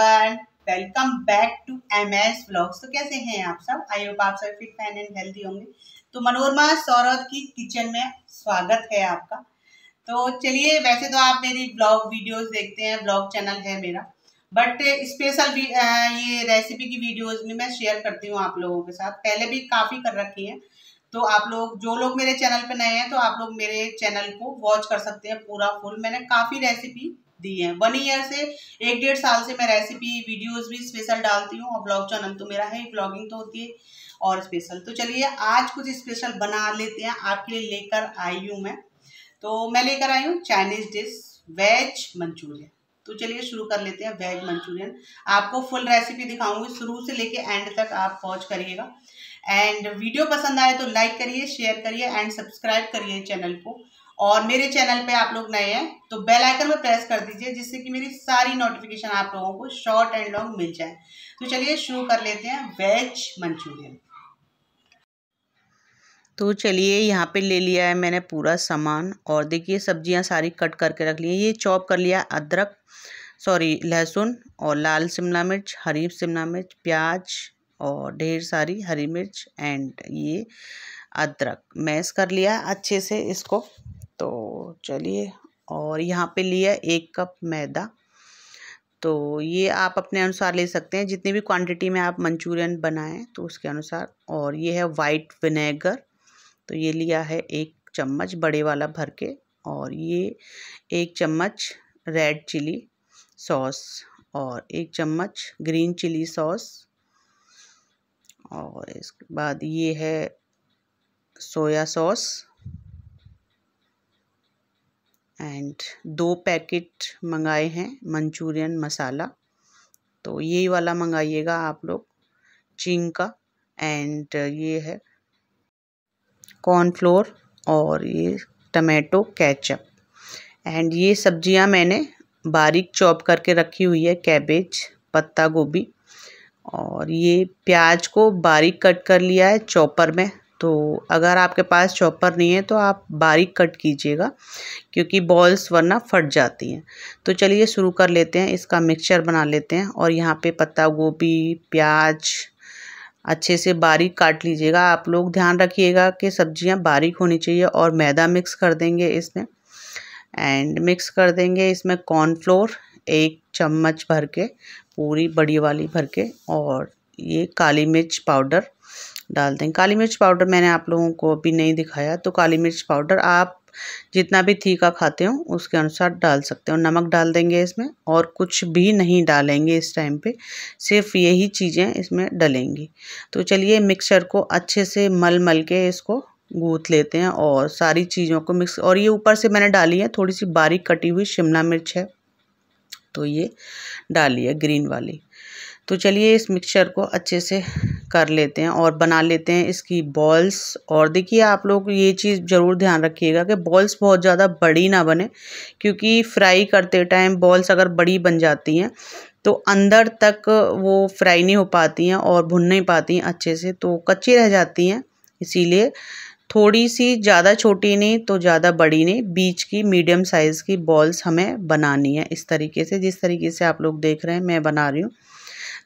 everyone welcome back to MS vlogs तो कैसे हैं आप सब आई होप आप सब फिट फैन एंड हेल्दी होंगे तो मनोरमा सौरभ की किचन में स्वागत है आपका तो चलिए वैसे तो आप मेरी ब्लॉग वीडियोस देखते हैं ब्लॉग चैनल है मेरा बट स्पेशल ये रेसिपी की वीडियोस में मैं शेयर करती हूँ आप लोगों के साथ पहले भी काफ़ी कर रखी है तो आप लोग जो लोग मेरे चैनल पे नए हैं तो आप लोग मेरे चैनल को वॉच कर सकते हैं पूरा फुल मैंने काफ़ी रेसिपी दी हैं वन ईयर से एक डेढ़ साल से मैं रेसिपी वीडियोस भी स्पेशल डालती हूँ और ब्लॉग चैनल तो मेरा है ब्लॉगिंग तो होती है और स्पेशल तो चलिए आज कुछ स्पेशल बना लेते हैं आपके लिए लेकर आई हूँ मैं तो मैं लेकर आई हूँ चाइनीज़ डिश वेज मंचूरियन तो चलिए शुरू कर लेते हैं वेज मंचूरियन आपको फुल रेसिपी दिखाऊंगी शुरू से लेके एंड तक आप वॉच करिएगा एंड वीडियो पसंद आए तो लाइक करिए शेयर करिए एंड सब्सक्राइब करिए चैनल को और मेरे चैनल पे आप लोग नए हैं तो बेल आइकन पर प्रेस कर दीजिए जिससे कि मेरी सारी नोटिफिकेशन आप लोगों को शॉर्ट एंड लॉन्ग मिल जाए तो चलिए शुरू कर लेते हैं वेज मंचूरियन तो चलिए यहाँ पे ले लिया है मैंने पूरा सामान और देखिए सब्जियाँ सारी कट करके रख ली है ये चॉप कर लिया अदरक सॉरी लहसुन और लाल शिमला मिर्च हरी शिमला मिर्च प्याज और ढेर सारी हरी मिर्च एंड ये अदरक मैस कर लिया अच्छे से इसको चलिए और यहाँ पे लिया एक कप मैदा तो ये आप अपने अनुसार ले सकते हैं जितनी भी क्वांटिटी में आप मंचूरियन बनाएं तो उसके अनुसार और ये है वाइट विनेगर तो ये लिया है एक चम्मच बड़े वाला भर के और ये एक चम्मच रेड चिली सॉस और एक चम्मच ग्रीन चिली सॉस और इसके बाद ये है सोया सॉस एंड दो पैकेट मंगाए हैं मंचूरियन मसाला तो यही वाला मंगाइएगा आप लोग चिंग का एंड ये है कॉर्नफ्लोर और ये टमाटो केचप एंड ये सब्जियां मैंने बारीक चॉप करके रखी हुई है कैबेज पत्ता गोभी और ये प्याज को बारीक कट कर लिया है चॉपर में तो अगर आपके पास चॉपर नहीं है तो आप बारीक कट कीजिएगा क्योंकि बॉल्स वरना फट जाती हैं तो चलिए शुरू कर लेते हैं इसका मिक्सचर बना लेते हैं और यहाँ पे पत्ता गोभी प्याज अच्छे से बारीक काट लीजिएगा आप लोग ध्यान रखिएगा कि सब्ज़ियाँ बारीक होनी चाहिए और मैदा मिक्स कर देंगे इसमें एंड मिक्स कर देंगे इसमें कॉर्नफ्लोर एक चम्मच भर के पूरी बड़ी वाली भर के और ये काली मिर्च पाउडर डाल दें काली मिर्च पाउडर मैंने आप लोगों को अभी नहीं दिखाया तो काली मिर्च पाउडर आप जितना भी थीका खाते हो उसके अनुसार डाल सकते हो नमक डाल देंगे इसमें और कुछ भी नहीं डालेंगे इस टाइम पे सिर्फ यही चीज़ें इसमें डलेंगी तो चलिए मिक्सर को अच्छे से मल मल के इसको गूँथ लेते हैं और सारी चीज़ों को मिक्स और ये ऊपर से मैंने डाली है थोड़ी सी बारीक कटी हुई शिमला मिर्च है तो ये डाली है ग्रीन वाली तो चलिए इस मिक्सचर को अच्छे से कर लेते हैं और बना लेते हैं इसकी बॉल्स और देखिए आप लोग ये चीज़ ज़रूर ध्यान रखिएगा कि बॉल्स बहुत ज़्यादा बड़ी ना बने क्योंकि फ्राई करते टाइम बॉल्स अगर बड़ी बन जाती हैं तो अंदर तक वो फ्राई नहीं हो पाती हैं और भुन नहीं पाती हैं अच्छे से तो कच्ची रह जाती हैं इसीलिए थोड़ी सी ज़्यादा छोटी नहीं तो ज़्यादा बड़ी नहीं बीच की मीडियम साइज़ की बॉल्स हमें बनानी है इस तरीके से जिस तरीके से आप लोग देख रहे हैं मैं बना रही हूँ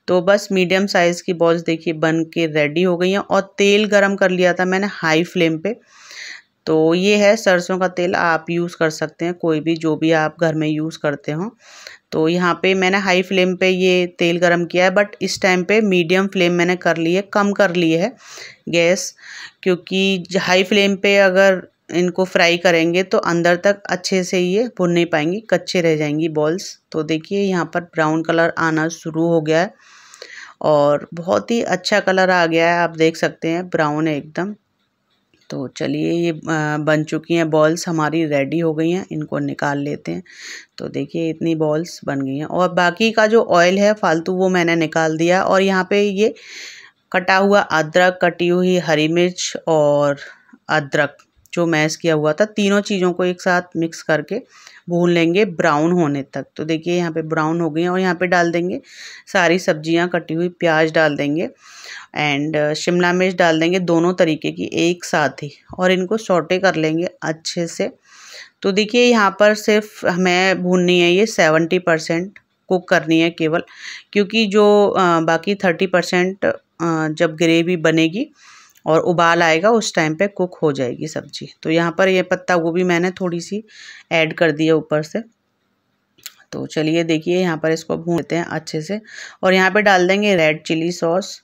तो बस मीडियम साइज़ की बॉल्स देखिए बन के रेडी हो गई हैं और तेल गरम कर लिया था मैंने हाई फ्लेम पे तो ये है सरसों का तेल आप यूज़ कर सकते हैं कोई भी जो भी आप घर में यूज़ करते हो तो यहाँ पे मैंने हाई फ्लेम पे ये तेल गरम किया है बट इस टाइम पे मीडियम फ्लेम मैंने कर ली है कम कर ली है गैस क्योंकि हाई फ्लेम पे अगर इनको फ्राई करेंगे तो अंदर तक अच्छे से ये भुन नहीं पाएंगी कच्चे रह जाएंगी बॉल्स तो देखिए यहाँ पर ब्राउन कलर आना शुरू हो गया है और बहुत ही अच्छा कलर आ गया है आप देख सकते हैं ब्राउन है एकदम तो चलिए ये बन चुकी हैं बॉल्स हमारी रेडी हो गई हैं इनको निकाल लेते हैं तो देखिए इतनी बॉल्स बन गई हैं और बाकी का जो ऑयल है फालतू वो मैंने निकाल दिया और यहाँ पे ये कटा हुआ अदरक कटी हुई हरी मिर्च और अदरक जो मैश किया हुआ था तीनों चीज़ों को एक साथ मिक्स करके भून लेंगे ब्राउन होने तक तो देखिए यहाँ पे ब्राउन हो गई हैं और यहाँ पे डाल देंगे सारी सब्जियाँ कटी हुई प्याज डाल देंगे एंड uh, शिमला मिर्च डाल देंगे दोनों तरीके की एक साथ ही और इनको सोटे कर लेंगे अच्छे से तो देखिए यहाँ पर सिर्फ हमें भूननी है ये सेवेंटी परसेंट कुक करनी है केवल क्योंकि जो uh, बाकी थर्टी परसेंट uh, जब ग्रेवी बनेगी और उबाल आएगा उस टाइम पे कुक हो जाएगी सब्जी तो यहाँ पर ये पत्ता गोभी मैंने थोड़ी सी ऐड कर दी है ऊपर से तो चलिए देखिए यहाँ पर इसको लेते हैं अच्छे से और यहाँ पे डाल देंगे red chilli sauce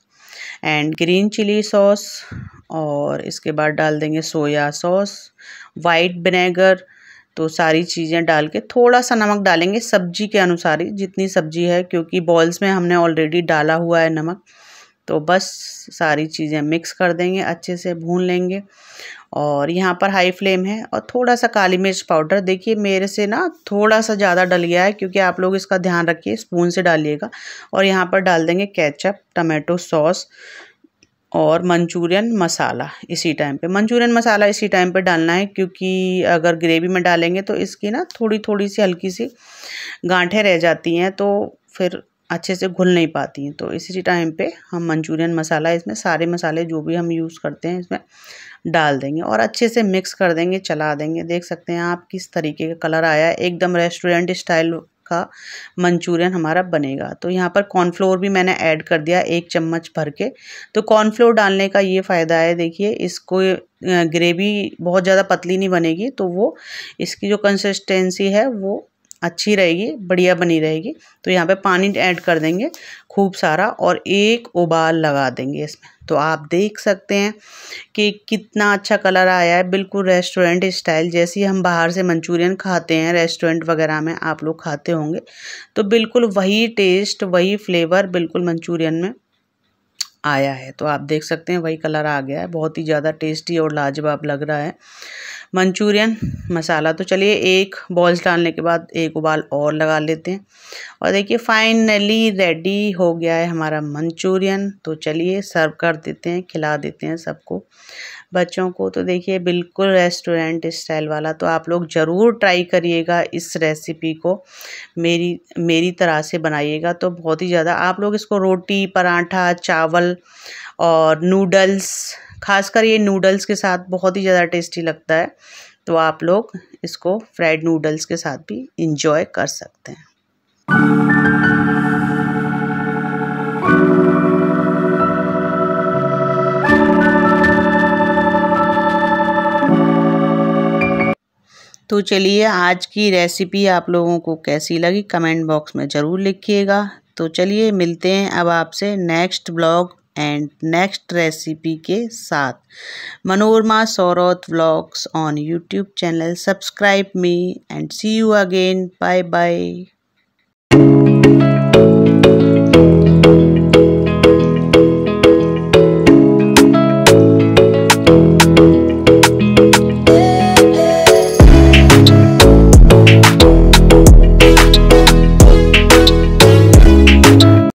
and green chilli sauce और इसके बाद डाल देंगे सोया सॉस वाइट विनेगर तो सारी चीज़ें डाल के थोड़ा सा नमक डालेंगे सब्जी के अनुसार ही जितनी सब्जी है क्योंकि बॉल्स में हमने ऑलरेडी डाला हुआ है नमक तो बस सारी चीज़ें मिक्स कर देंगे अच्छे से भून लेंगे और यहाँ पर हाई फ्लेम है और थोड़ा सा काली मिर्च पाउडर देखिए मेरे से ना थोड़ा सा ज़्यादा डल गया है क्योंकि आप लोग इसका ध्यान रखिए स्पून से डालिएगा और यहाँ पर डाल देंगे केचप टमाटो सॉस और मंचूरियन मसाला इसी टाइम पे मंचूरियन मसाला इसी टाइम पे डालना है क्योंकि अगर ग्रेवी में डालेंगे तो इसकी ना थोड़ी थोड़ी सी हल्की सी गांठें रह जाती हैं तो फिर अच्छे से घुल नहीं पाती हैं तो इसी टाइम पे हम मंचूरियन मसाला इसमें सारे मसाले जो भी हम यूज़ करते हैं इसमें डाल देंगे और अच्छे से मिक्स कर देंगे चला देंगे देख सकते हैं आप किस तरीके का कलर आया है एकदम रेस्टोरेंट स्टाइल का मंचूरियन हमारा बनेगा तो यहाँ पर कॉर्नफ्लोर भी मैंने ऐड कर दिया एक चम्मच भर के तो कॉर्नफ्लोर डालने का ये फ़ायदा है देखिए इसको ग्रेवी बहुत ज़्यादा पतली नहीं बनेगी तो वो इसकी जो कंसिस्टेंसी है वो अच्छी रहेगी बढ़िया बनी रहेगी तो यहाँ पे पानी ऐड कर देंगे खूब सारा और एक उबाल लगा देंगे इसमें तो आप देख सकते हैं कि कितना अच्छा कलर आया है बिल्कुल रेस्टोरेंट स्टाइल जैसी हम बाहर से मंचूरियन खाते हैं रेस्टोरेंट वगैरह में आप लोग खाते होंगे तो बिल्कुल वही टेस्ट वही फ्लेवर बिल्कुल मंचूरियन में आया है तो आप देख सकते हैं वही कलर आ गया है बहुत ही ज़्यादा टेस्टी और लाजवाब लग रहा है मंचूरियन मसाला तो चलिए एक बॉल्स डालने के बाद एक उबाल और लगा लेते हैं और देखिए फाइनली रेडी हो गया है हमारा मंचूरियन तो चलिए सर्व कर देते हैं खिला देते हैं सबको बच्चों को तो देखिए बिल्कुल रेस्टोरेंट स्टाइल वाला तो आप लोग ज़रूर ट्राई करिएगा इस रेसिपी को मेरी मेरी तरह से बनाइएगा तो बहुत ही ज़्यादा आप लोग इसको रोटी पराठा चावल और नूडल्स खासकर ये नूडल्स के साथ बहुत ही ज़्यादा टेस्टी लगता है तो आप लोग इसको फ्राइड नूडल्स के साथ भी इंजॉय कर सकते हैं तो चलिए आज की रेसिपी आप लोगों को कैसी लगी कमेंट बॉक्स में ज़रूर लिखिएगा तो चलिए मिलते हैं अब आपसे next blog and next recipe के साथ Manorama Saurath vlogs on YouTube channel subscribe me and see you again bye bye